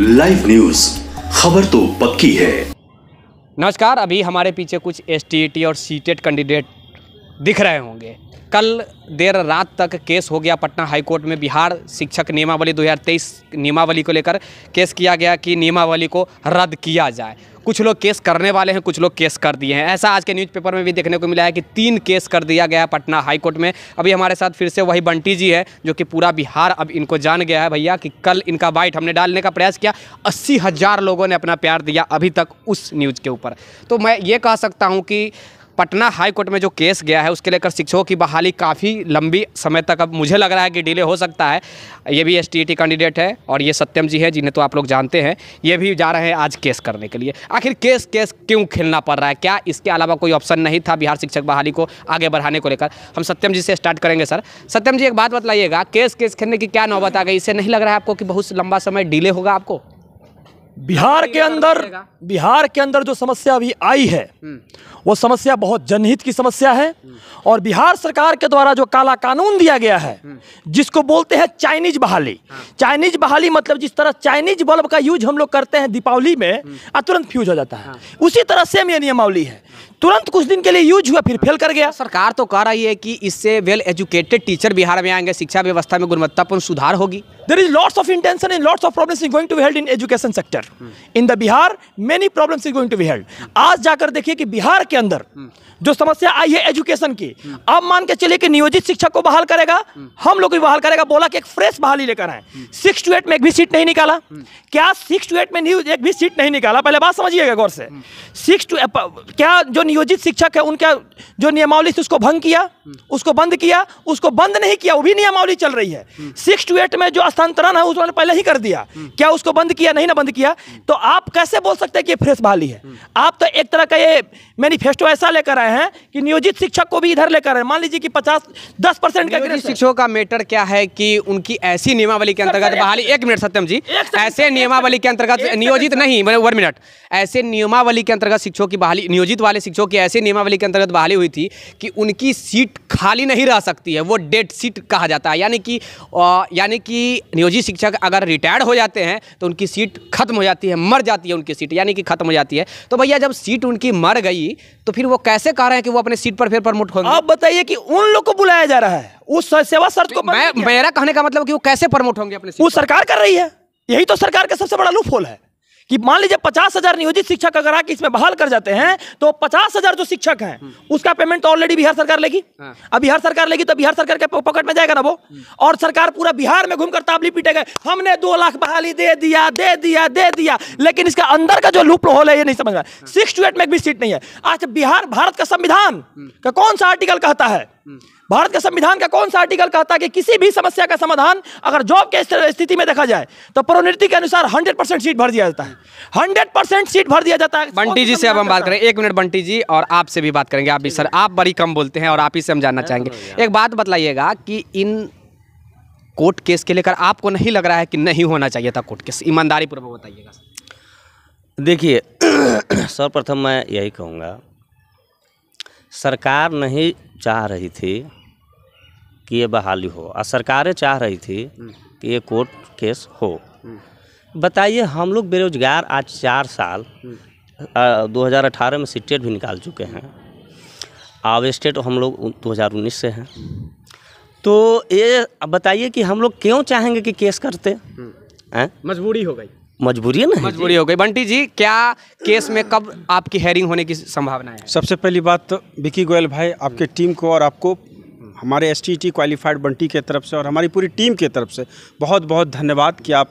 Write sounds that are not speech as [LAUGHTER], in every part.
Live news खबर तो पक्की है नमस्कार अभी हमारे पीछे कुछ एस e और सी कैंडिडेट e दिख रहे होंगे कल देर रात तक केस हो गया पटना हाईकोर्ट में बिहार शिक्षक नियमावली 2023 नियमावली को लेकर केस किया गया कि नियमावली को रद्द किया जाए कुछ लोग केस करने वाले हैं कुछ लोग केस कर दिए हैं ऐसा आज के न्यूज़पेपर में भी देखने को मिला है कि तीन केस कर दिया गया है पटना हाईकोर्ट में अभी हमारे साथ फिर से वही बंटी जी है जो कि पूरा बिहार अब इनको जान गया है भैया कि कल इनका बाइट हमने डालने का प्रयास किया अस्सी हज़ार लोगों ने अपना प्यार दिया अभी तक उस न्यूज़ के ऊपर तो मैं ये कह सकता हूँ कि पटना हाई कोर्ट में जो केस गया है उसके लेकर शिक्षकों की बहाली काफ़ी लंबी समय तक अब मुझे लग रहा है कि डिले हो सकता है ये भी एस कैंडिडेट है और ये सत्यम जी है जिन्हें तो आप लोग जानते हैं ये भी जा रहे हैं आज केस करने के लिए आखिर केस केस क्यों खेलना पड़ रहा है क्या इसके अलावा कोई ऑप्शन नहीं था बिहार शिक्षक बहाली को आगे बढ़ाने को लेकर हम सत्यम जी से स्टार्ट करेंगे सर सत्यम जी एक बात बतलाइएगा केस केस खेलने की क्या नौबत आ गई इससे नहीं लग रहा है आपको कि बहुत लंबा समय डिले होगा आपको बिहार तो के अंदर बिहार के अंदर जो समस्या अभी आई है हम्म। वो समस्या बहुत जनहित की समस्या है हम्म। और बिहार सरकार के द्वारा जो काला कानून दिया गया है हम्म। जिसको बोलते हैं चाइनीज बहाली हाँ। चाइनीज बहाली मतलब जिस तरह चाइनीज बल्ब का यूज हम लोग करते हैं दीपावली में तुरंत फ्यूज हो जाता है हाँ। उसी तरह सेम ये नियमावली है हाँ। तुरंत कुछ दिन के लिए यूज हुआ फिर फेल कर गया सरकार तो कह रही है कि इससे वेल एजुकेटेड टीचर बिहार में आएंगे शिक्षा व्यवस्था में गुणवत्तापूर्ण सुधार होगी there is lots of intention and lots of problems is going to held in education sector in the Bihar many problem is going to be held आज जाकर देखिए कि बिहार के अंदर हम्म। जो समस्या आई है एजुकेशन की अब हम्म। मान के चलिए कि नियोजित शिक्षक को बहाल करेगा हम्म। हम लोग भी बहाल करेगा बोला कि एक फ्रेश बहाली लेकर आए सिक्स टू एट में एक भी सीट नहीं निकाला क्या सिक्स टू एट में एक भी सीट नहीं निकाला पहले बात समझिएगा गौर से सिक्स टू क्या जो नियोजित शिक्षक है उनका जो नियमावली उसको भंग किया उसको बंद किया उसको बंद नहीं किया वो भी नियमावली चल रही है सिक्स टू एट में जो स्थानांतरण है उसने पहले ही कर दिया क्या उसको बंद किया नहीं ना बंद किया तो आप कैसे बोल सकते हैं कि फ्रेश बहाली है आप तो एक तरह का ये मैनिफेस्टो ऐसा लेकर आए हैं कि नियोजित शिक्षक को भी इधर लेकर आए मान लीजिए कि पचास दस परसेंट शिक्षकों का मैटर क्या है कि उनकी ऐसी नियमावली के अंतर्गत बहाली एक मिनट सत्यम जी ऐसे नियमावली के अंतर्गत नियोजित नहीं वन मतलब, मिनट ऐसे नियमावली के अंतर्गत शिक्षकों की बहाली नियोजित वाले शिक्षकों सीटों की ऐसी नियमावली के अंतर्गत बहाली हुई थी कि उनकी सीट खाली नहीं रह सकती है वो डेड सीट कहा जाता है यानी कि यानी कि नियोजित शिक्षक अगर रिटायर्ड हो जाते हैं तो उनकी सीट खत्म हो जाती है मर जाती है उनकी सीट यानी कि खत्म हो जाती है तो भैया जब सीट उनकी मर गई तो फिर वो कैसे कह रहे हैं कि वो अपने सीट पर फिर प्रमोट होंगे आप बताइए कि उन लोग को बुलाया जा रहा है उस सेवा शर्त को मैं मेरा कहने का मतलब कि वो कैसे प्रमोट होंगे अपने वो सरकार कर रही है यही तो सरकार का सबसे बड़ा लूप है कि मान लीजिए पचास हजार नियोजित शिक्षक अगर आके इसमें बहाल कर जाते हैं तो पचास हजार जो शिक्षक हैं उसका पेमेंट तो ऑलरेडी बिहार सरकार लेगी हाँ। अब बिहार सरकार लेगी तो बिहार सरकार के पॉकेट में जाएगा ना वो हम्म। और सरकार पूरा बिहार में घूमकर ताबली पीटेगा हमने दो लाख बहाली दे दिया दे दिया दे दिया लेकिन इसका अंदर का जो लूप रोल है ये नहीं समझ रहा सिक्स टू एट में भी सीट नहीं है आज बिहार भारत का संविधान हम्म। का कौन सा आर्टिकल कहता है भारत के संविधान का कौन सा आर्टिकल कहता है कि किसी भी समस्या का समाधान अगर जॉब के स्थिति में देखा जाए तो प्रोन्नति के अनुसार 100 परसेंट सीट भर दिया जाता है 100 परसेंट सीट भर दिया जाता है बंटी जी से अब हम बात करें एक मिनट बंटी जी और आपसे भी बात करेंगे आप भी सर आप बड़ी कम बोलते हैं और आप ही से हम जानना चाहेंगे तो एक बात बताइएगा कि इन कोर्ट केस के लेकर आपको नहीं लग रहा है कि नहीं होना चाहिए था कोर्ट केस ईमानदारी पूर्वक बताइएगा देखिए [CLEARS THROAT] सर्वप्रथम मैं यही कहूँगा सरकार नहीं चाह रही थी कि ये बहाली हो और सरकारें चाह रही थी हम्म। कि ये कोर्ट केस हो हम्म। बताइए हम लोग बेरोजगार आज चार साल हम्म। आ, 2018 में स्टेट भी निकाल चुके हैं अब स्टेट हम लोग 2019 से हैं तो ये बताइए कि हम लोग क्यों चाहेंगे कि केस करते हैं मजबूरी हो गई मजबूरी है ना मजबूरी हो गई बंटी जी क्या केस में कब आपकी हेयरिंग होने की संभावना है सबसे पहली बात तो विकी गोयल भाई आपके टीम को और आपको हमारे एस टी क्वालिफाइड बंटी के तरफ से और हमारी पूरी टीम के तरफ से बहुत बहुत धन्यवाद कि आप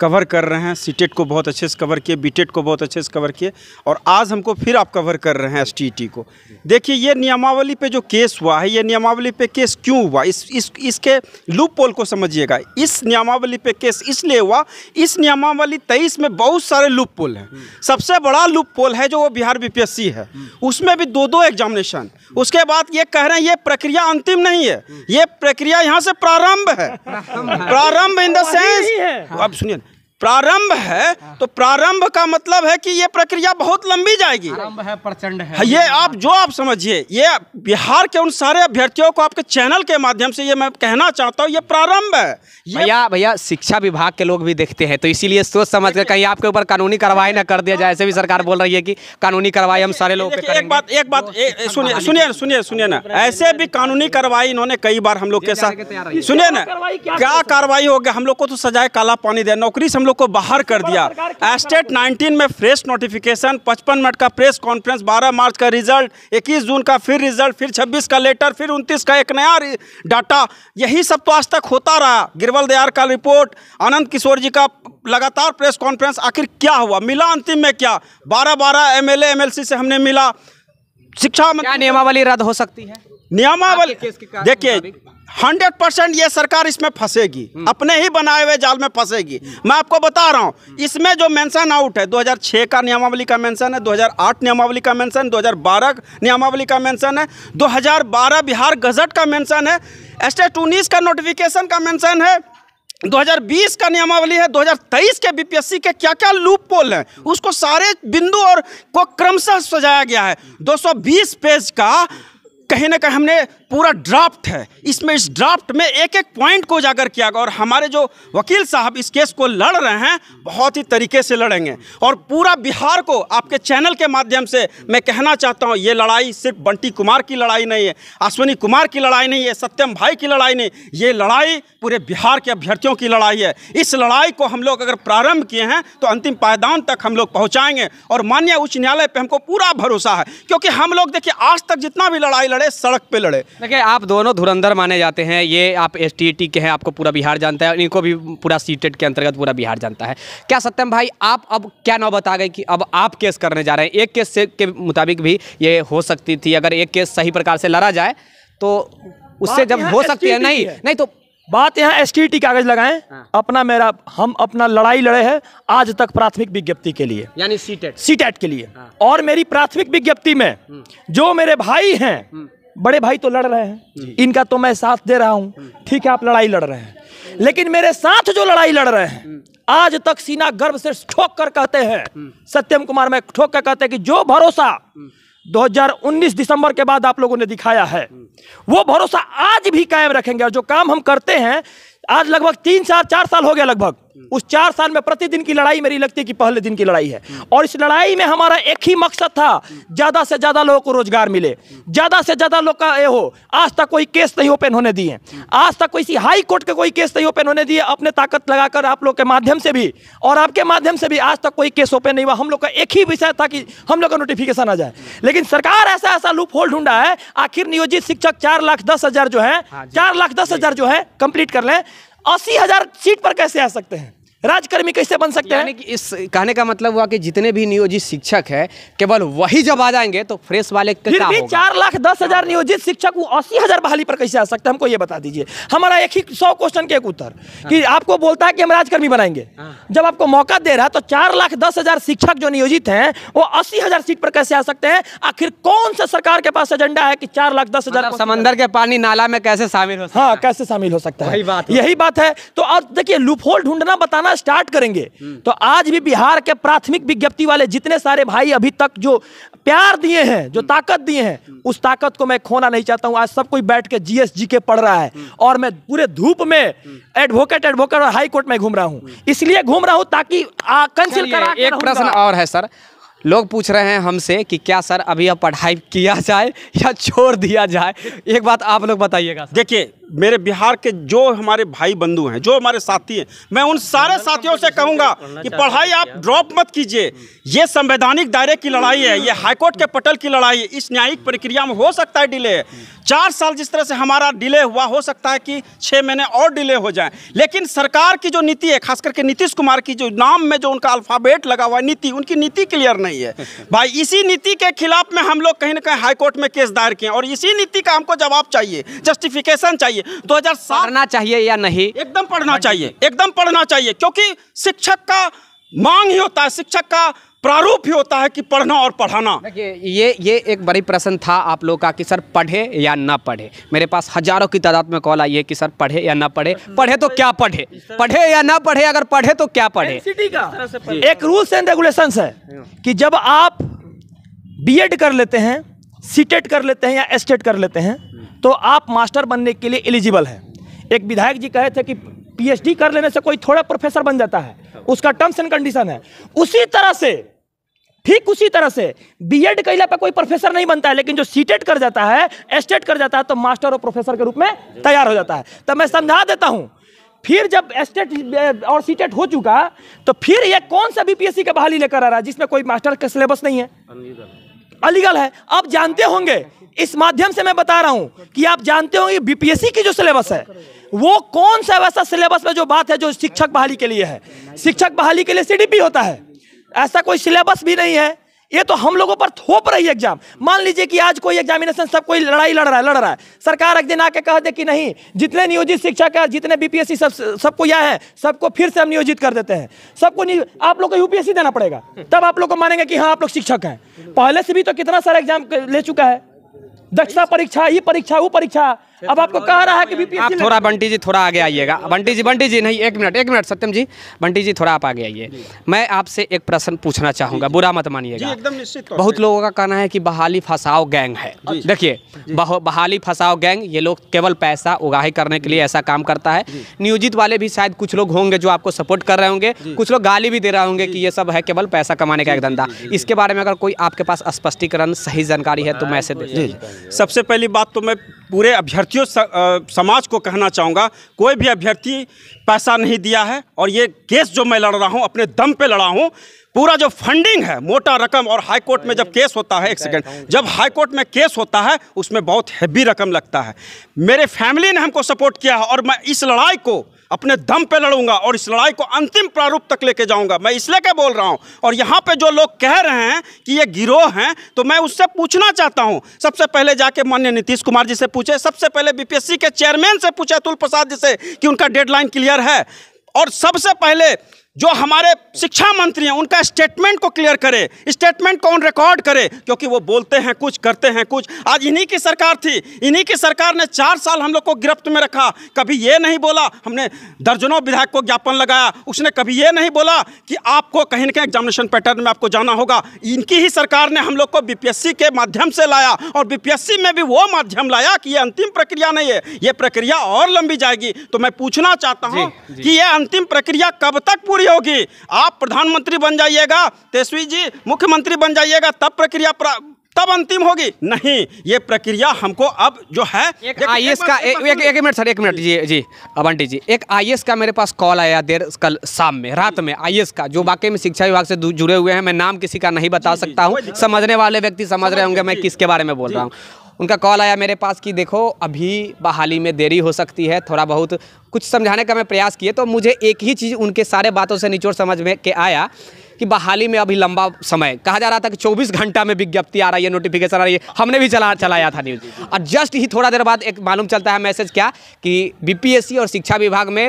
कवर कर रहे हैं सीटेट e को बहुत अच्छे से कवर किए बीटेट e को बहुत अच्छे से कवर किए और आज हमको फिर आप कवर कर रहे हैं एस e को देखिए ये नियमावली पे जो केस हुआ है ये नियमावली पे केस क्यों हुआ इस इस इसके लूप पोल को समझिएगा इस नियमावली पे केस इसलिए हुआ इस नियमावली तेईस में बहुत सारे लूप पोल हैं सबसे बड़ा लूप पोल है जो वो बिहार बी है उसमें भी दो दो एग्जामिनेशन उसके बाद ये कह रहे हैं ये प्रक्रिया अंतिम नहीं है ये प्रक्रिया यहाँ से प्रारंभ है प्रारंभ इन द सेंस अब सुनिए प्रारंभ है हाँ। तो प्रारंभ का मतलब है कि ये प्रक्रिया बहुत लंबी जाएगी प्रारंभ है प्रचंड है ये आप जो आप समझिए ये बिहार के उन सारे अभ्यर्थियों को आपके चैनल के माध्यम से ये मैं कहना चाहता हूँ ये प्रारंभ है भैया भैया शिक्षा विभाग के लोग भी देखते हैं तो इसीलिए सोच समझ कर कहीं आपके ऊपर कानूनी कार्रवाई ना कर दिया जाए ऐसे भी सरकार बोल रही है की कानूनी कार्रवाई हम सारे लोग एक बात एक बात सुनिए सुनिए सुनिए सुनिए ना ऐसे भी कानूनी कार्रवाई इन्होंने कई बार हम लोग के साथ सुनिए ना क्या कार्रवाई होगी हम लोग को तो सजाए काला पानी दे नौकरी लोग को बाहर कर दिया एस्टेट 19 में फ्रेश नोटिफिकेशन 55 मिनट का प्रेस कॉन्फ्रेंस 12 मार्च का रिजल्ट 21 जून का फिर रिजल्ट फिर 26 का लेटर फिर 29 का एक नया डाटा यही सब तो आज तक होता रहा गिरवल दयार का रिपोर्ट आनंद किशोर जी का लगातार प्रेस कॉन्फ्रेंस आखिर क्या हुआ मिला अंतिम में क्या बारह बारह एम एल से हमने मिला शिक्षा नियमावली रद्द हो सकती है नियमावली देखिए हंड्रेड परसेंट ये सरकार इसमें फंसेगी हम्म। अपने ही बनाए हुए जाल में फंसेगी हम्म। मैं आपको बता रहा हूँ इसमें जो मेंशन आउट है 2006 का नियमावली का मेंशन है 2008 नियमावली का मेंशन 2012 नियमावली का मेंशन है 2012 बिहार गजट का मेंशन है स्टेट उन्नीस का नोटिफिकेशन का मेंशन है 2020 का नियमावली है 2023 के बीपीएससी के क्या क्या लूप पोल हैं उसको सारे बिंदु और को क्रमशः सजाया गया है 220 पेज का कहीं ना कहीं हमने पूरा ड्राफ्ट है इसमें इस ड्राफ्ट में एक एक पॉइंट को उजागर किया गया और हमारे जो वकील साहब इस केस को लड़ रहे हैं बहुत ही तरीके से लड़ेंगे और पूरा बिहार को आपके चैनल के माध्यम से मैं कहना चाहता हूँ ये लड़ाई सिर्फ बंटी कुमार की लड़ाई नहीं है अश्विनी कुमार की लड़ाई नहीं है सत्यम भाई की लड़ाई नहीं ये लड़ाई पूरे बिहार के अभ्यर्थियों की लड़ाई है इस लड़ाई को हम लोग अगर प्रारंभ किए हैं तो अंतिम पायदान तक हम लोग पहुँचाएंगे और मान्य उच्च न्यायालय पर हमको पूरा भरोसा है क्योंकि हम लोग देखिए आज तक जितना भी लड़ाई लड़े सड़क पे लड़े देखिए आप दोनों धुरंधर माने जाते हैं ये आप एस e के हैं आपको पूरा बिहार जानता है इनको भी पूरा सी e के अंतर्गत पूरा बिहार जानता है क्या सत्यम भाई आप अब क्या नौ बता गए कि अब आप केस करने जा रहे हैं एक केस के मुताबिक भी ये हो सकती थी अगर एक केस सही प्रकार से लड़ा जाए तो उससे जब हो सकती है e नहीं नहीं तो बात यहाँ एस टी कागज लगाए हाँ। अपना मेरा हम अपना लड़ाई लड़े हैं आज तक प्राथमिक विज्ञप्ति के लिए यानी सीटेट सीटेट के लिए हाँ। और मेरी प्राथमिक विज्ञप्ति में हम्म। जो मेरे भाई हैं हम्म। बड़े भाई तो लड़ रहे हैं इनका तो मैं साथ दे रहा हूँ हम्म। ठीक है आप लड़ाई लड़ रहे हैं लेकिन मेरे साथ जो लड़ाई लड़ रहे हैं आज तक सीना गर्व से ठोक कर कहते हैं सत्यम कुमार में ठोक कर कहते हैं कि जो भरोसा 2019 दिसंबर के बाद आप लोगों ने दिखाया है वो भरोसा आज भी कायम रखेंगे और जो काम हम करते हैं आज लगभग तीन साल चार साल हो गया लगभग हम्म। उस चार साल में प्रतिदिन की लड़ाई मेरी लगती है कि पहले दिन की लड़ाई है हम्म। और इस लड़ाई में हमारा एक ही मकसद था ज़्यादा से ज़्यादा लोगों को रोजगार मिले हम्म। ज़्यादा से ज़्यादा लोग का ये हो आज तक कोई केस नहीं ओपन होने दिए आज तक कोई सी हाई कोर्ट के कोई केस नहीं ओपन होने दिए अपने ताकत लगाकर आप लोग के माध्यम से भी और आपके माध्यम से भी आज तक कोई केस ओपन नहीं हुआ हम लोग का एक ही विषय था कि हम लोग का नोटिफिकेशन आ जाए लेकिन सरकार ऐसा ऐसा लूप होल ढूंढा है आखिर नियोजित शिक्षक चार लाख दस हजार जो है हाँ चार लाख दस हजार जो है कंप्लीट कर लें अस्सी हजार सीट पर कैसे आ सकते हैं राजकर्मी कैसे बन सकते हैं कि इस कहने का मतलब हुआ कि जितने भी नियोजित शिक्षक है केवल वही जब आ जाएंगे तो फ्रेश वाले फिर भी चार लाख दस हजार नियोजित शिक्षक वो अस्सी हजार बहाली पर कैसे आ सकते हैं हमको ये बता दीजिए हमारा एक ही सौ क्वेश्चन के एक उत्तर हाँ। कि आपको बोलता है कि हम राजकर्मी बनाएंगे हाँ। जब आपको मौका दे रहा है तो चार लाख दस हजार शिक्षक जो नियोजित है वो अस्सी हजार सीट पर कैसे आ सकते हैं आखिर कौन सा सरकार के पास एजेंडा है कि चार लाख दस हजार मतलब समंदर के पानी नाला में कैसे शामिल हो हाँ कैसे शामिल हो सकता है यही बात है तो अब देखिए लूप ढूंढना बताना बनाना स्टार्ट करेंगे तो आज भी बिहार के प्राथमिक विज्ञप्ति वाले जितने सारे भाई अभी तक जो प्यार दिए हैं जो ताकत दिए हैं उस ताकत को मैं खोना नहीं चाहता हूं आज सब कोई बैठ के जीएसजी के पढ़ रहा है और मैं पूरे धूप में एडवोकेट एडवोकेट और हाईकोर्ट में घूम रहा हूँ इसलिए घूम रहा हूँ ताकि कंसिल करा एक प्रश्न और है सर लोग पूछ रहे हैं हमसे कि क्या सर अभी यह पढ़ाई किया जाए या छोड़ दिया जाए एक बात आप लोग बताइएगा देखिए मेरे बिहार के जो हमारे भाई बंधु हैं जो हमारे साथी हैं मैं उन सारे साथियों से कहूंगा कि पढ़ाई आप ड्रॉप मत कीजिए ये संवैधानिक दायरे की लड़ाई है ये हाईकोर्ट के पटल की लड़ाई है इस न्यायिक प्रक्रिया में हो सकता है डिले चार साल जिस तरह से हमारा डिले हुआ हो सकता है कि छः महीने और डिले हो जाए लेकिन सरकार की जो नीति है खास करके नीतीश कुमार की जो नाम में जो उनका अल्फ़ाबेट लगा हुआ है नीति उनकी नीति क्लियर नहीं है भाई इसी नीति के खिलाफ में हम लोग कहीं ना कहीं हाईकोर्ट में केस दायर किए और इसी नीति का हमको जवाब चाहिए जस्टिफिकेशन चाहिए चाहिए 2007 पढ़ना चाहिए या नहीं एकदम पढ़ना चाहिए एकदम पढ़ना चाहिए क्योंकि शिक्षक का मांग ही होता है शिक्षक का प्रारूप ही होता है कि पढ़ना और पढ़ाना ये ये एक बड़ी प्रश्न था आप लोग का कि सर पढ़े या ना पढ़े मेरे पास हजारों की तादाद में कॉल आई है कि सर पढ़े या ना पढ़े पढ़े तो क्या पढ़े पढ़े या ना पढ़े अगर पढ़े तो क्या पढ़े एक रूल्स एंड रेगुलेशन है कि जब आप बी कर लेते हैं सीटेट कर लेते हैं या एस्टेट कर लेते हैं तो आप मास्टर बनने के लिए एलिजिबल हैं एक विधायक जी कहे थे कि पीएचडी कर लेने से कोई थोड़ा प्रोफेसर बन जाता है उसका टर्म्स एंड कंडीशन है उसी तरह से ठीक उसी तरह से बीएड कैला पर कोई प्रोफेसर नहीं बनता है लेकिन जो सीटेट e कर जाता है एस्टेट e कर जाता है तो मास्टर और प्रोफेसर के रूप में तैयार हो जाता है तो मैं समझा देता हूं फिर जब एस्टेट e और सीटेट हो चुका तो फिर ये कौन सा बीपीएससी का बहाली लेकर आ रहा है जिसमें कोई मास्टर का सिलेबस नहीं है अलीगढ़ है आप जानते होंगे इस माध्यम से मैं बता रहा हूं कि आप जानते होंगे बीपीएससी की जो सिलेबस है वो कौन सा वैसा सिलेबस में जो बात है जो शिक्षक बहाली के लिए है शिक्षक बहाली के लिए सीडीपी होता है ऐसा कोई सिलेबस भी नहीं है ये तो हम लोगों पर थोप रही है एग्जाम मान लीजिए कि आज कोई एग्जामिनेशन सब कोई लड़ाई लड़ रहा है लड़ रहा है सरकार एक दिन आके कह दे कि नहीं जितने नियोजित शिक्षक है जितने बीपीएससी सब सबको यह है सबको फिर से हम नियोजित कर देते हैं सबको आप लोग को यूपीएससी देना पड़ेगा तब आप लोग को मानेंगे कि हाँ आप लोग शिक्षक हैं पहले से भी तो कितना सारा एग्जाम ले चुका है दक्षता परीक्षा ये परीक्षा वो परीक्षा अब आपको कह रहा है कि बीपीएससी आप थोड़ा बंटी जी थोड़ा आगे आइएगा बंटी जी बंटी जी नहीं एक मिनट एक मिनट सत्यम जी बंटी जी थोड़ा आप आगे आइए मैं आपसे एक प्रश्न पूछना चाहूंगा बुरा मत मानिएगा बहुत लोगों का कहना है कि बहाली फसाओ गैंग है देखिए बहाली फसाओ गैंग ये लोग केवल पैसा उगाही करने के लिए ऐसा काम करता है नियोजित वाले भी शायद कुछ लोग होंगे जो आपको सपोर्ट कर रहे होंगे कुछ लोग गाली भी दे रहे होंगे कि ये सब है केवल पैसा कमाने का एक धंधा इसके बारे में अगर कोई आपके पास स्पष्टीकरण सही जानकारी है तो मैं ऐसे सबसे पहली बात तो मैं पूरे अभ्यर्थ अभ्यर्थियों समाज को कहना चाहूँगा कोई भी अभ्यर्थी पैसा नहीं दिया है और ये केस जो मैं लड़ रहा हूँ अपने दम पे लड़ा हूँ पूरा जो फंडिंग है मोटा रकम और हाई कोर्ट में जब केस होता है एक सेकंड जब हाई कोर्ट में केस होता है उसमें बहुत हैवी रकम लगता है मेरे फैमिली ने हमको सपोर्ट किया है और मैं इस लड़ाई को अपने दम पे लड़ूंगा और इस लड़ाई को अंतिम प्रारूप तक लेके जाऊंगा मैं इसलिए क्या बोल रहा हूँ और यहाँ पे जो लोग कह रहे हैं कि ये गिरोह हैं तो मैं उससे पूछना चाहता हूँ सबसे पहले जाके मान्य नीतीश कुमार जी से पूछे सबसे पहले बीपीएससी के चेयरमैन से पूछे अतुल प्रसाद जी से कि उनका डेडलाइन क्लियर है और सबसे पहले जो हमारे शिक्षा मंत्री हैं उनका स्टेटमेंट को क्लियर करे स्टेटमेंट को ऑन रिकॉर्ड करे क्योंकि वो बोलते हैं कुछ करते हैं कुछ आज इन्हीं की सरकार थी इन्हीं की सरकार ने चार साल हम लोग को गिरफ्त में रखा कभी ये नहीं बोला हमने दर्जनों विधायक को ज्ञापन लगाया उसने कभी ये नहीं बोला कि आपको कहीं ना कहीं एग्जामिनेशन पैटर्न में आपको जाना होगा इनकी ही सरकार ने हम लोग को बी के माध्यम से लाया और बी में भी वो माध्यम लाया कि ये अंतिम प्रक्रिया नहीं है ये प्रक्रिया और लंबी जाएगी तो मैं पूछना चाहता हूँ कि यह अंतिम प्रक्रिया कब तक पूरी नहीं होगी आप प्रधानमंत्री बन जाइएगा तेजस्वी जी मुख्यमंत्री बन जाइएगा तब प्रक्रिया प्रा... तब अंतिम होगी नहीं ये प्रक्रिया हमको अब जो है एक आई का एक, एक, एक मिनट सर एक मिनट जी जी अवंटी जी एक आई का मेरे पास कॉल आया देर कल शाम में रात में आई का जो वाकई में शिक्षा विभाग से जुड़े हुए हैं मैं नाम किसी का नहीं बता सकता हूँ समझने वाले व्यक्ति समझ रहे होंगे मैं किसके बारे में बोल रहा हूँ उनका कॉल आया मेरे पास कि देखो अभी बहाली में देरी हो सकती है थोड़ा बहुत कुछ समझाने का मैं प्रयास किए तो मुझे एक ही चीज़ उनके सारे बातों से निचोड़ समझ में के आया कि बहाली में अभी लंबा समय कहा जा रहा था कि 24 घंटा में विज्ञप्ति आ रही है नोटिफिकेशन आ रही है हमने भी चला चलाया था न्यूज़ और जस्ट ही थोड़ा देर बाद एक मालूम चलता है मैसेज क्या कि बी और शिक्षा विभाग में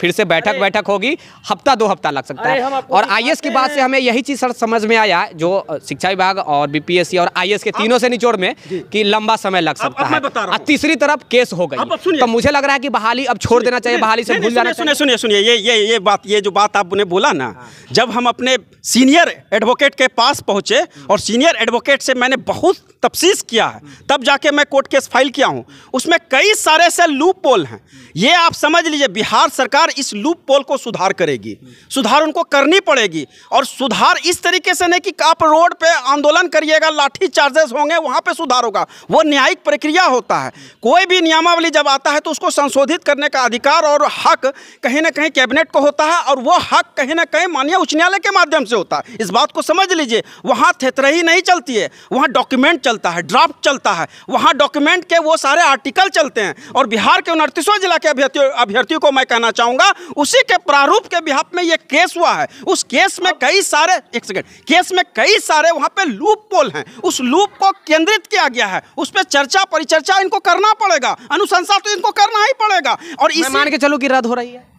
फिर से बैठक बैठक होगी हफ्ता दो हफ्ता लग सकता है और आई की बात से हमें यही चीज़ सर समझ में आया जो शिक्षा विभाग और बीपीएससी और आई के तीनों से निचोड़ में कि लंबा समय लग सकता है और तीसरी तरफ केस हो गई तो मुझे लग रहा है कि बहाली अब छोड़ देना चाहिए बहाली से भूल जाना सुनिए सुनिए सुनिए ये ये ये बात ये जो बात आपने बोला ना हाँ। जब हम अपने सीनियर एडवोकेट के पास पहुंचे और सीनियर एडवोकेट से मैंने बहुत तफसीस किया है तब जाके मैं कोर्ट केस फाइल किया हूं उसमें कई सारे से लूप पोल हैं ये आप समझ लीजिए बिहार सरकार सरकार इस लूप पोल को सुधार करेगी सुधार उनको करनी पड़ेगी और सुधार इस तरीके से नहीं कि आप रोड पे आंदोलन करिएगा लाठी चार्जेस होंगे वहाँ पे सुधार होगा वो न्यायिक प्रक्रिया होता है कोई भी नियमावली जब आता है तो उसको संशोधित करने का अधिकार और हक कहीं ना कहीं कैबिनेट को होता है और वो हक कहीं ना कहीं माननीय उच्च न्यायालय के माध्यम से होता है इस बात को समझ लीजिए वहाँ थेतरही नहीं चलती है वहाँ डॉक्यूमेंट चलता है ड्राफ्ट चलता है वहाँ डॉक्यूमेंट के वो सारे आर्टिकल चलते हैं और बिहार के उनतीसों जिला के अभ्यर्थियों अभ्यर्थियों को मैं कहना चाहूँ पहुंचाऊंगा उसी के प्रारूप के बिहाफ में ये केस हुआ है उस केस में कई सारे एक सेकेंड केस में कई सारे वहां पे लूप पोल हैं उस लूप को केंद्रित किया गया है उस पर चर्चा परिचर्चा इनको करना पड़ेगा अनुशंसा तो इनको करना ही पड़ेगा और इस मान के चलो कि रद्द हो रही है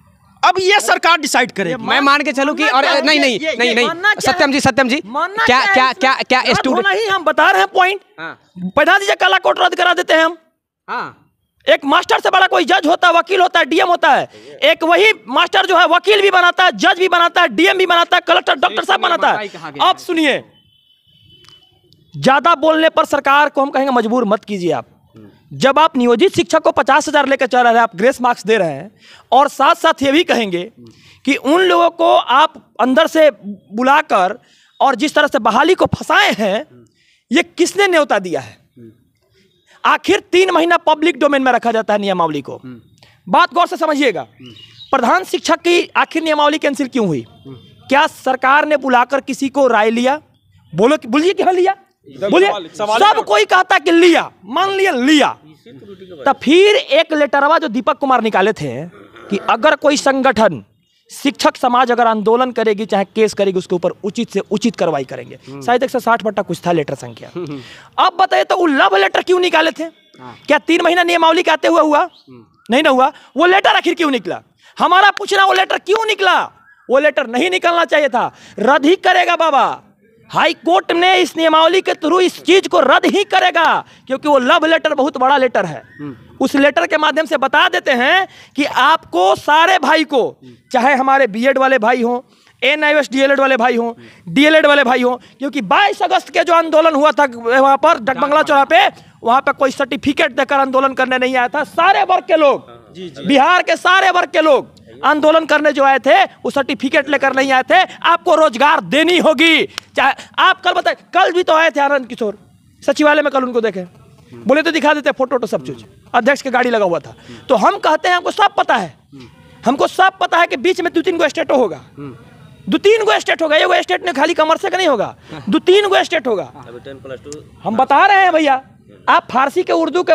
अब ये सरकार डिसाइड करे मैं मान के चलू कि और नहीं नहीं ये, नहीं ये, नहीं सत्यम जी सत्यम जी क्या क्या क्या क्या, क्या स्टूडेंट नहीं हम बता रहे हैं पॉइंट हाँ। बता दीजिए काला कोट रद्द करा देते हैं हम हाँ एक मास्टर से बड़ा कोई जज होता है वकील होता है डीएम होता है एक वही मास्टर जो है वकील भी बनाता है जज भी बनाता है डीएम भी बनाता है कलेक्टर डॉक्टर साहब बनाता है आप सुनिए ज्यादा बोलने पर सरकार को हम कहेंगे मजबूर मत कीजिए आप हम्म। जब आप नियोजित शिक्षक को पचास हजार लेकर चल रहे हैं आप ग्रेस मार्क्स दे रहे हैं और साथ साथ ये भी कहेंगे हम्म। कि उन लोगों को आप अंदर से बुलाकर और जिस तरह से बहाली को फंसाए हैं हम्म। ये किसने न्योता दिया है आखिर तीन महीना पब्लिक डोमेन में रखा जाता है नियमावली को हम्म। बात गौर से समझिएगा हम्म। प्रधान शिक्षक की आखिर नियमावली कैंसिल क्यों हुई हम्म। क्या सरकार ने बुलाकर किसी को राय लिया बोलो बोलिए क्या हाँ लिया बोलिए सब कोई कहता कि लिया मान लिया लिया तो फिर एक लेटरवा जो दीपक कुमार निकाले थे कि अगर कोई संगठन शिक्षक समाज अगर आंदोलन करेगी चाहे केस करेगी उसके ऊपर उचित से उचित कार्रवाई करेंगे हम्म। शायद एक सौ साठ बट्टा कुछ था लेटर संख्या हम्म। अब बताइए तो वो लव लेटर क्यों निकाले थे हाँ। क्या तीन महीना नियमावली आते हुआ हुआ हम्म। नहीं ना हुआ वो लेटर आखिर क्यों निकला हमारा पूछना वो लेटर क्यों निकला वो लेटर नहीं निकलना चाहिए था रद्द ही करेगा बाबा हाई कोर्ट ने इस नियमावली के थ्रू इस चीज को रद्द ही करेगा क्योंकि वो लव लेटर बहुत बड़ा लेटर है उस लेटर के माध्यम से बता देते हैं कि आपको सारे भाई को चाहे हमारे बी वाले भाई हों एन आई एस डीएलएड वाले भाई हों डीएलएड वाले भाई हों क्योंकि 22 अगस्त के जो आंदोलन हुआ था वहां पर डकबंगला चौरा पे वहां पे कोई सर्टिफिकेट देकर आंदोलन करने नहीं आया था सारे वर्ग के लोग जी जी। बिहार के सारे वर्ग के लोग आंदोलन करने जो आए थे वो सर्टिफिकेट लेकर नहीं आए थे आपको रोजगार देनी होगी चाहे आप कल बताए कल भी तो आए थे आनंद किशोर सचिवालय में कल उनको देखें बोले तो दिखा देते फोटो तो सब चीज अध्यक्ष की गाड़ी लगा हुआ था तो हम कहते हैं हमको सब पता है हमको सब पता है कि बीच में दो तीन गो स्टेट होगा दो तीन गो स्टेट होगा एगो स्टेट में खाली कमर्शियल का नहीं होगा दो तीन गो स्टेट होगा हम बता रहे हैं भैया आप फारसी के उर्दू के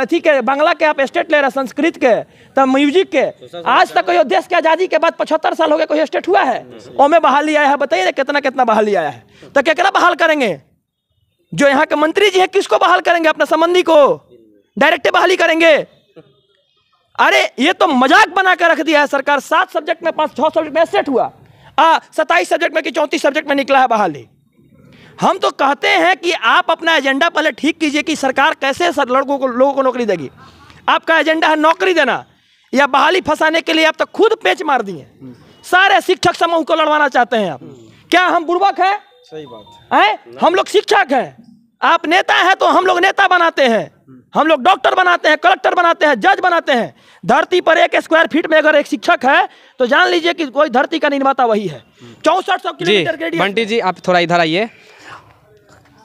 अथी के बांग्ला के आप स्टेट ले रहे हैं संस्कृत के तब म्यूजिक के आज तक कोई देश की आज़ादी के बाद पचहत्तर साल हो गया कोई स्टेट हुआ है ओमे बहाली आया है बताइए कितना कितना बहाली आया है तो क्या बहाल करेंगे जो यहाँ के मंत्री जी हैं किसको बहाल करेंगे अपना संबंधी को डायरेक्ट बहाली करेंगे अरे ये तो मजाक बना कर रख दिया है सरकार सात सब्जेक्ट में पांच छह सब्जेक्ट में सेट हुआ आ सब्जेक्ट में कि चौंतीस सब्जेक्ट में निकला है बहाली हम तो कहते हैं कि आप अपना एजेंडा पहले ठीक कीजिए कि सरकार कैसे सर लड़कों को लोगों को नौकरी देगी आपका एजेंडा है नौकरी देना या बहाली फंसाने के लिए आप तो खुद पेच मार दिए सारे शिक्षक समूह को लड़वाना चाहते हैं आप क्या हम बुर्बक हैं सही बात है हम लोग शिक्षक हैं आप नेता हैं तो हम लोग नेता बनाते हैं हम लोग डॉक्टर बनाते हैं कलेक्टर बनाते हैं जज बनाते हैं धरती पर एक स्क्वायर फीट में अगर एक शिक्षक है तो जान लीजिए कि कोई धरती का निर्माता वही है हम्म। चौसठ सौ किलोमीटर जी आप थोड़ा इधर आइए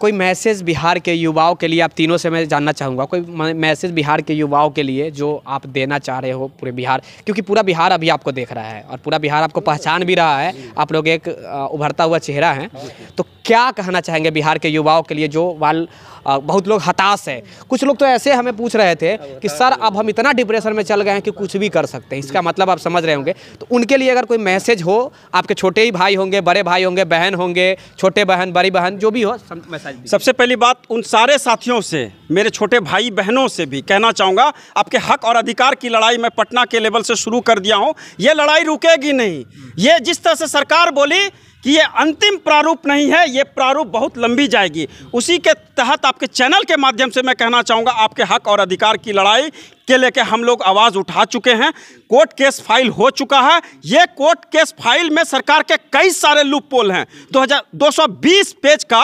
कोई मैसेज बिहार के युवाओं के लिए आप तीनों से मैं जानना चाहूँगा कोई मैसेज बिहार के युवाओं के लिए जो आप देना चाह रहे हो पूरे बिहार क्योंकि पूरा बिहार अभी आपको देख रहा है और पूरा बिहार आपको पहचान भी रहा है आप लोग एक उभरता हुआ चेहरा है तो क्या कहना चाहेंगे बिहार के युवाओं के लिए जो वाल बहुत लोग हताश है कुछ लोग तो ऐसे हमें पूछ रहे थे कि सर अब हम इतना डिप्रेशन में चल गए हैं कि कुछ भी कर सकते हैं इसका मतलब आप समझ रहे होंगे तो उनके लिए अगर कोई मैसेज हो आपके छोटे ही भाई होंगे बड़े भाई होंगे बहन होंगे छोटे बहन बड़ी बहन जो भी हो मैसेज सबसे पहली बात उन सारे साथियों से मेरे छोटे भाई बहनों से भी कहना चाहूँगा आपके हक और अधिकार की लड़ाई मैं पटना के लेवल से शुरू कर दिया हूँ ये लड़ाई रुकेगी नहीं ये जिस तरह से सरकार बोली कि ये अंतिम प्रारूप नहीं है ये प्रारूप बहुत लंबी जाएगी उसी के तहत आपके चैनल के माध्यम से मैं कहना चाहूँगा आपके हक और अधिकार की लड़ाई के लेके हम लोग आवाज़ उठा चुके हैं कोर्ट केस फाइल हो चुका है ये कोर्ट केस फाइल में सरकार के कई सारे लूप पोल हैं दो बीस पेज का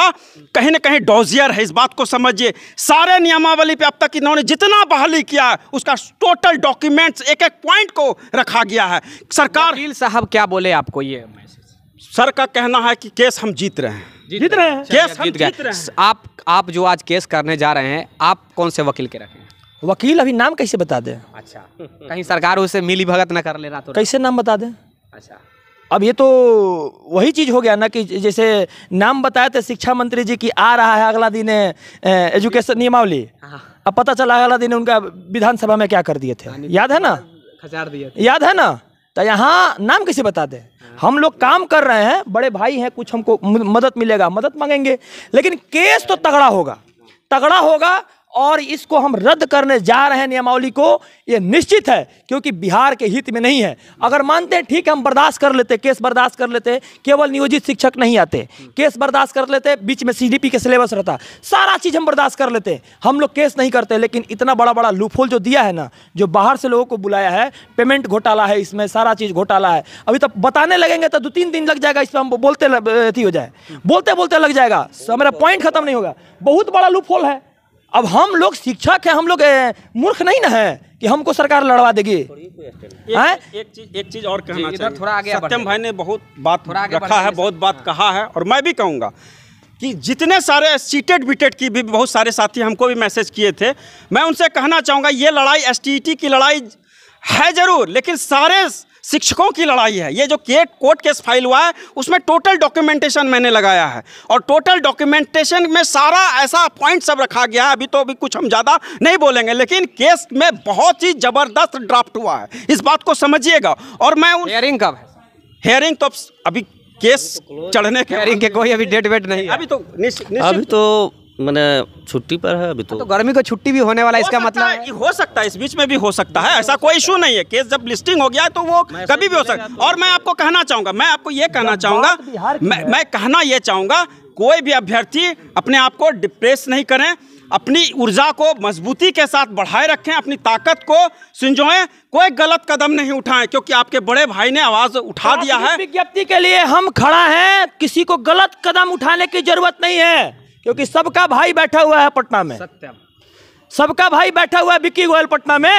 कहीं ना कहीं डोजियर है इस बात को समझिए सारे नियमावली पे अब तक इन्होंने जितना बहाली किया है उसका टोटल डॉक्यूमेंट्स एक एक पॉइंट को रखा गया है सरकार साहब क्या बोले आपको ये सर का कहना है कि केस हम जीत रहे हैं जीत, रहे हैं केस हम जीत, रहे हैं आप आप जो आज केस करने जा रहे हैं आप कौन से वकील के रखे हैं वकील अभी नाम कैसे बता दें अच्छा कहीं सरकार उसे मिली भगत न कर ले रहा तो कैसे नाम बता दें अच्छा अब ये तो वही चीज़ हो गया ना कि जैसे नाम बताए थे शिक्षा मंत्री जी की आ रहा है अगला दिन एजुकेशन नियमावली हाँ। अब पता चला अगला दिन उनका विधानसभा में क्या कर दिए थे हाँ, याद है ना दिए याद है ना तो यहाँ नाम कैसे बता दें हम लोग काम कर रहे हैं बड़े भाई हैं कुछ हमको मदद मिलेगा मदद मांगेंगे लेकिन केस तो तगड़ा होगा तगड़ा होगा और इसको हम रद्द करने जा रहे हैं नियमावली को ये निश्चित है क्योंकि बिहार के हित में नहीं है अगर मानते हैं ठीक है हम बर्दाश्त कर लेते केस बर्दाश्त कर लेते केवल नियोजित शिक्षक नहीं आते केस बर्दाश्त कर लेते बीच में सी के सिलेबस रहता सारा चीज़ हम बर्दाश्त कर लेते हम लोग केस नहीं करते लेकिन इतना बड़ा बड़ा लूफोल जो दिया है ना जो बाहर से लोगों को बुलाया है पेमेंट घोटाला है इसमें सारा चीज़ घोटाला है अभी तक बताने लगेंगे तो दो तीन दिन लग जाएगा इस पर हम बोलते हो जाए बोलते बोलते लग जाएगा मेरा पॉइंट खत्म नहीं होगा बहुत बड़ा लूफोल है अब हम लोग शिक्षक हैं हम लोग मूर्ख नहीं ना है कि हमको सरकार लड़वा देगी एक, हाँ? एक चीज एक चीज और कहना चाहिए थोड़ा आगे सत्यम भाई ने बहुत बात थोड़ा रखा है बहुत बात हाँ। कहा है और मैं भी कहूँगा कि जितने सारे सीटेड बीटेड की भी बहुत सारे साथी हमको भी मैसेज किए थे मैं उनसे कहना चाहूँगा ये लड़ाई एस e की लड़ाई है ज़रूर लेकिन सारे शिक्षकों की लड़ाई है ये जो केट कोर्ट केस फाइल हुआ है उसमें टोटल डॉक्यूमेंटेशन मैंने लगाया है और टोटल डॉक्यूमेंटेशन में सारा ऐसा पॉइंट सब रखा गया है अभी तो अभी कुछ हम ज़्यादा नहीं बोलेंगे लेकिन केस में बहुत ही ज़बरदस्त ड्राफ्ट हुआ है इस बात को समझिएगा और मैं उन... हेयरिंग कब हेयरिंग तो अभी केस तो चढ़ने के हेयरिंग के कोई अभी डेट वेट नहीं अभी तो निश्चित अभी तो मैंने छुट्टी पर है अभी तो, हाँ, तो गर्मी को छुट्टी भी होने वाला हो इसका मतलब है, हो सकता है इस बीच में भी हो सकता है ऐसा कोई इशू नहीं है केस जब लिस्टिंग हो गया तो वो कभी भी हो सकता है तो- और मैं आपको कहना चाहूंगा मैं आपको ये कहना चाहूंगा मैं, कहना ये चाहूंगा कोई भी अभ्यर्थी अपने आप को डिप्रेस नहीं करें अपनी ऊर्जा को मजबूती के साथ बढ़ाए रखें अपनी ताकत को सिंजोएं कोई गलत कदम नहीं उठाएं क्योंकि आपके बड़े भाई ने आवाज उठा तो दिया है विज्ञप्ति के लिए हम खड़ा हैं किसी को गलत कदम उठाने की जरूरत नहीं है क्योंकि सबका भाई बैठा हुआ है पटना में सत्यम सबका भाई बैठा हुआ है विक्की गोयल पटना में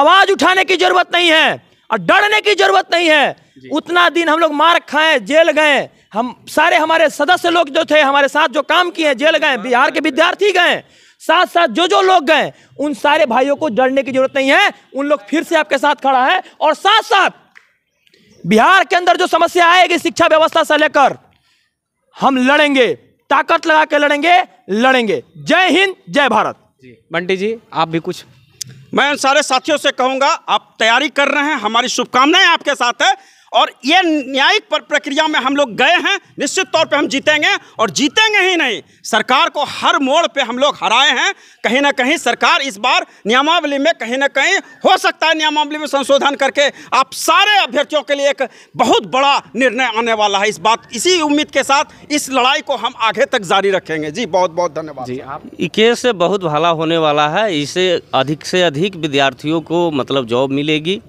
आवाज उठाने की जरूरत नहीं है और डरने की जरूरत नहीं है उतना दिन हम लोग मार खाए जेल गए हम सारे हमारे सदस्य लोग जो थे हमारे साथ जो काम किए जेल गए बिहार के विद्यार्थी गए साथ साथ जो जो लोग गए उन सारे भाइयों को डरने की जरूरत नहीं है उन लोग फिर से आपके साथ खड़ा है और साथ साथ बिहार के अंदर जो समस्या आएगी शिक्षा व्यवस्था से लेकर हम लड़ेंगे ताकत लगा के लड़ेंगे लड़ेंगे जय हिंद जय भारत जी बंटी जी आप भी कुछ मैं उन सारे साथियों से कहूंगा आप तैयारी कर रहे हैं हमारी शुभकामनाएं आपके साथ है और ये न्यायिक प्रक्रिया में हम लोग गए हैं निश्चित तौर पे हम जीतेंगे और जीतेंगे ही नहीं सरकार को हर मोड़ पे हम लोग हराए हैं कहीं ना कहीं सरकार इस बार नियमावली में कहीं ना कहीं हो सकता है नियमावली में संशोधन करके आप सारे अभ्यर्थियों के लिए एक बहुत बड़ा निर्णय आने वाला है इस बात इसी उम्मीद के साथ इस लड़ाई को हम आगे तक जारी रखेंगे जी बहुत बहुत धन्यवाद जी आप केस बहुत भला होने वाला है इसे अधिक से अधिक विद्यार्थियों को मतलब जॉब मिलेगी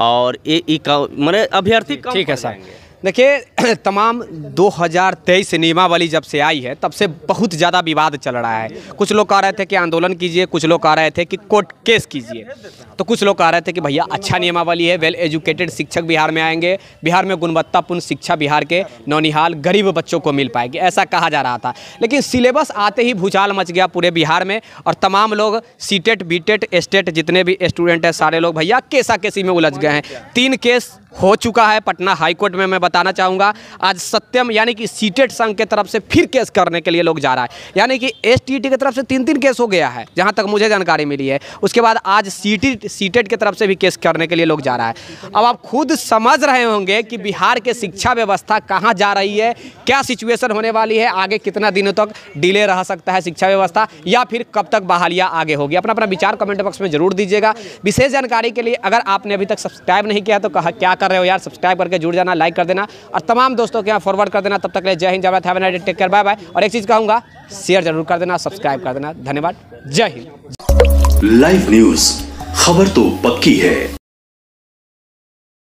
और ये मैंने अभ्यर्थी ठीक है सर देखिए [CLEARS THROAT] तमाम 2023 नियमावली जब से आई है तब से बहुत ज़्यादा विवाद चल रहा है कुछ लोग कह रहे थे कि आंदोलन कीजिए कुछ लोग कह रहे थे कि कोर्ट केस कीजिए तो कुछ लोग कह रहे थे कि भैया अच्छा नियमावली है वेल एजुकेटेड शिक्षक बिहार में आएंगे बिहार में गुणवत्तापूर्ण शिक्षा बिहार के नौनिहाल गरीब बच्चों को मिल पाएगी ऐसा कहा जा रहा था लेकिन सिलेबस आते ही भूचाल मच गया पूरे बिहार में और तमाम लोग सी टेट टेट स्टेट जितने भी स्टूडेंट हैं सारे लोग भैया केसा केसी में उलझ गए हैं तीन केस हो चुका है पटना हाईकोर्ट में मैं बताना चाहूँगा आज सत्यम यानी कि सीटेट संघ के तरफ से फिर केस करने के लिए लोग जा रहा है यानी कि एस टी की तरफ से तीन तीन केस हो गया है जहाँ तक मुझे जानकारी मिली है उसके बाद आज सीटी सीटेट की तरफ से भी केस करने के लिए लोग जा रहा है अब आप खुद समझ रहे होंगे कि बिहार के शिक्षा व्यवस्था कहाँ जा रही है क्या सिचुएसन होने वाली है आगे कितना दिनों तक डिले रह सकता है शिक्षा व्यवस्था या फिर कब तक बहालिया आगे होगी अपना अपना विचार कमेंट बॉक्स में जरूर दीजिएगा विशेष जानकारी के लिए अगर आपने अभी तक सब्सक्राइब नहीं किया तो कहा क्या कर रहे हो यार सब्सक्राइब करके जुड़ जाना लाइक कर देना और तमाम दोस्तों के यहाँ फॉरवर्ड कर देना तब तक ले जय हिंद जय Bharat take care bye bye और एक चीज़ कहूँगा शेयर जरूर कर देना सब्सक्राइब कर देना धन्यवाद जय हिंद लाइव न्यूज़ खबर तो पक्की है